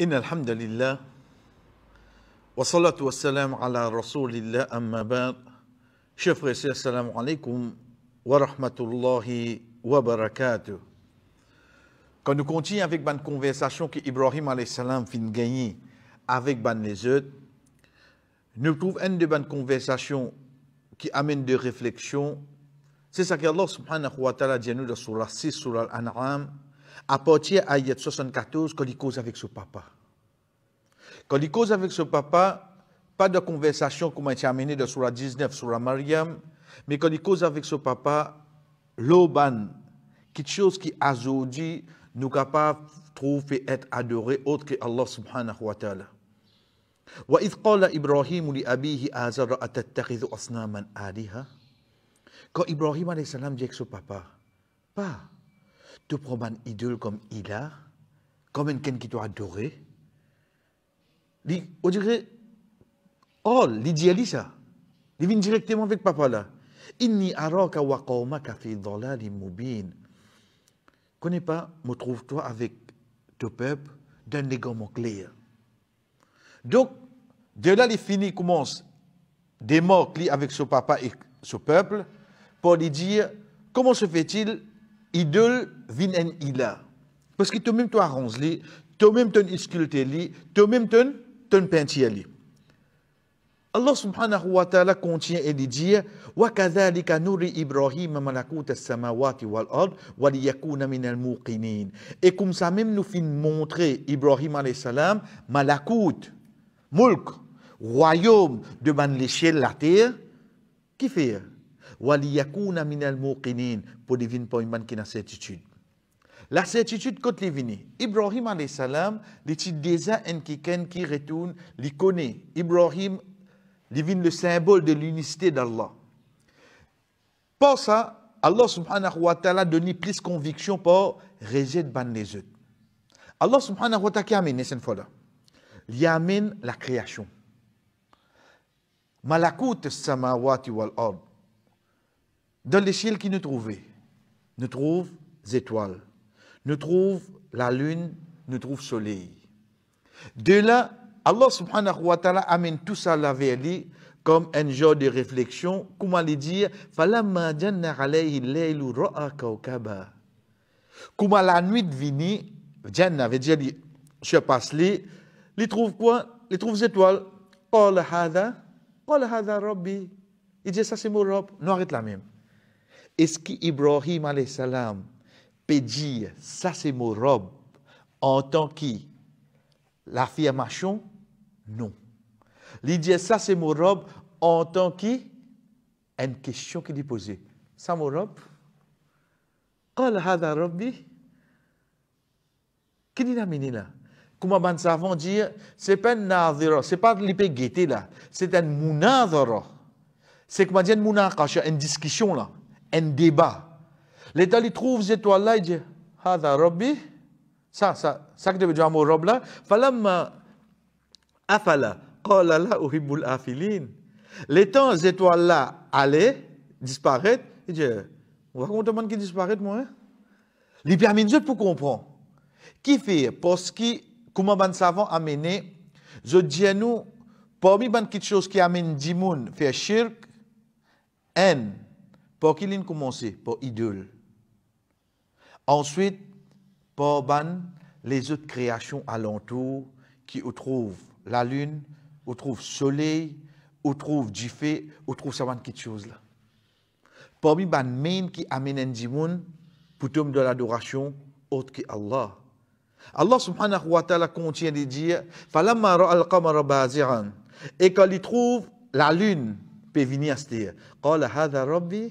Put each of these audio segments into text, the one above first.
إن الحمد لله والصلاة والسلام على رسول الله أما بعد شيخ السلام عليكم ورحمة الله وبركاته Quand nous continuons avec une conversation que Ibrahim a.s. fin gagner avec ban les autres, nous trouvons une de bonnes conversations qui amène des réflexions. C'est ça que Allah subhanahu wa ta'ala dit nous dans la 6 sur anam à partir ah, de 74, quand il cause avec son papa. Quand il cause avec son papa, pas de conversation comme a été amenée de Surah 19, Surah Mariam, mais quand il cause avec son papa, l'oban, quelque chose qui aujourd'hui nous capable trouver être adoré autre que Allah subhanahu wa ta'ala. Quand Ibrahim a dit à son papa, pas, te prendre une idole comme Ila, comme une quelqu'un qui t'a adoré. On dirait, oh, dit ça. Il vient directement avec papa là. Inni araka wa qawmaka fi mubin. Connais pas, me trouve-toi avec ton peuple d'un négament clair. Donc, de là, il finit, commence des morts avec son papa et son peuple pour lui dire comment se fait-il idole vin en ila. Parce que toi-même, tu toi-même, tu toi-même, tu Allah subhanahu wa ta'ala contient et dit Et comme ça même nous fin montrer Ibrahim alayhi salam, malakout, mulk, royaume de la terre, qui fait waliyakuna minal muqinin pour devine pas une man qui n'a certitude la certitude quand les vini Ibrahim alayhi salam des déjà en qui ken qui retourne les connaît Ibrahim devine le symbole de l'unicité d'Allah pour ça Allah subhanahu wa ta'ala donne plus conviction pour rejet ban les autres Allah subhanahu wa ta'ala qui amène cette fois là il amène la création malakut samawati wal ard dans les ciel qui nous trouvaient, nous trouve étoiles, nous trouve la lune, nous trouve soleil. De là, Allah subhanahu wa ta'ala amène tout ça à vers lui comme un genre de réflexion. Comment aller dire Comment la nuit vini, Janna veut dire, je passe il trouve quoi Il trouve étoiles. Qala hadha, qala hadha rabbi. Il dit ça c'est mon robe. Non, arrête la même. Est-ce qu'Ibrahim salam peut dire, ça c'est mon robe, en tant qui l'affirmation Non. Il dit, ça c'est mon robe en tant qui une question qu'il est posée. Ça mon robe a hada rabbi Qu'est-ce qu'il là comme ben dit, dire, c'est pas un nazira, c'est pas l'épée guettée là, c'est un munazara. C'est comme un une une discussion là un débat. L'État, il trouve cette étoile-là, il dit, Hada Rabbi, ça, ça, ça que tu veux dire mot Rob là, Falamma Afala, Qala la uhibul afilin. L'étant ces étoiles-là allaient disparaître, il dit, on va demander qui disparaît, moi. Il hein? permet de pour comprendre. Qui fait, parce que, comment ben savant amener, je dis à nous, parmi ben quelque chose qui amène 10 faire shirk, un, pour qui l'in commence Par idole. Ensuite, pour les autres créations alentour qui trouvent la lune, ou trouvent soleil, ou trouvent le ou trouve trouvent ça quelque chose là. Parmi ban main qui amènent un gens, pour de l'adoration autre que Allah. Allah subhanahu wa ta'ala contient de dire Falamma al qamara et quand il trouve la lune peut venir à se dire Qala hadha rabbi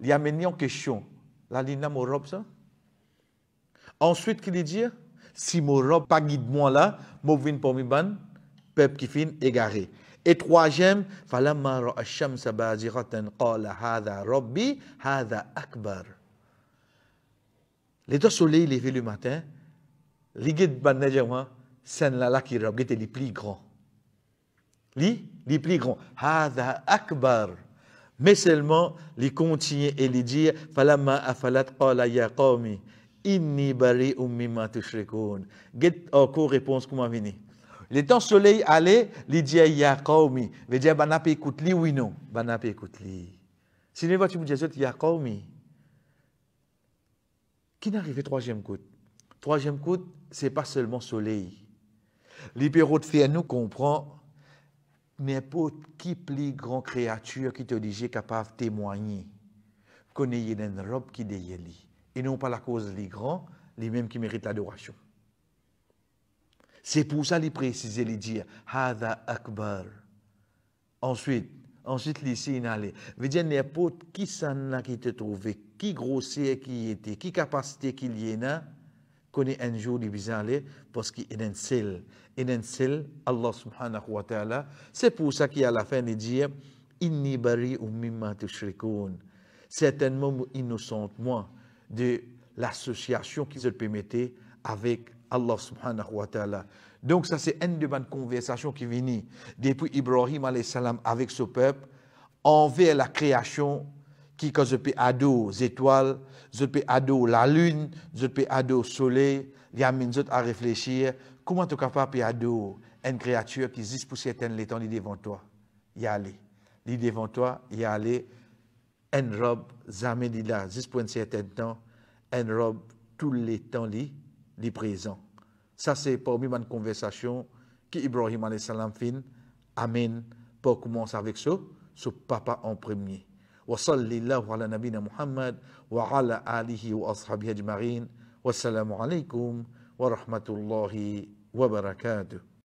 il a en question la mon robe, ça. Ensuite, qu'il dit, si robe pas guide moi là, pour mi ban, peuple qui fin égaré. Et troisième, falamma ra ash-shamsa baziratan qala hadha rabbi hadha akbar. Les deux soleils levés le matin, les ban c'est là là qui rob, était les plus grand. Li, les plus grand. Hadha akbar mais seulement les continuer et les dire falamma afalat qala ya qawmi »« inni bari'um mimma tushrikun get encore réponse comment vini. le temps soleil allait les dire ya qawmi » veut dire bana pe écoute li oui non bana pe écoute li si ne tu vous dire ya qawmi » qui n'arrivait troisième côte troisième côte c'est pas seulement soleil l'hyperode fait nous comprend n'importe qui plus grand créature qui te disait capable de témoigner connaît une robe qui derrière et non pas la cause les grands les mêmes qui méritent l'adoration c'est pour ça les préciser les dire hada akbar ensuite ensuite les signaler n'importe qui s'en a qui te trouvé qui grossier qui était qui capacité qu'il y en a koni en jour i bizanle poski qu'il est un seul Allah subhanahu wa ta'ala. C'est pour ça qu'il a la fin il dit Inni bari ou mimma Certainement innocent moi, de l'association se permettait avec Allah subhanahu wa ta'ala. Donc ça c'est une de mes conversations qui vient depuis Ibrahim salam avec ce peuple envers la création qui quand je peux ado aux étoiles, je peux ado la lune, je peux ado au soleil, il y a à réfléchir comment tu es capable ado une créature qui existe pour certaines les temps devant toi. Y aller. L'idée devant toi, y aller. Une robe, jamais dit là, juste pour un certain temps, une robe, tous les temps, li, li présent. Ça, c'est parmi ma conversation qui Ibrahim alayhi salam fin. Amen. Pour commencer avec ça, ce papa en premier. وصل الله على نبينا محمد وعلى آله وأصحابه أجمعين والسلام عليكم ورحمة الله وبركاته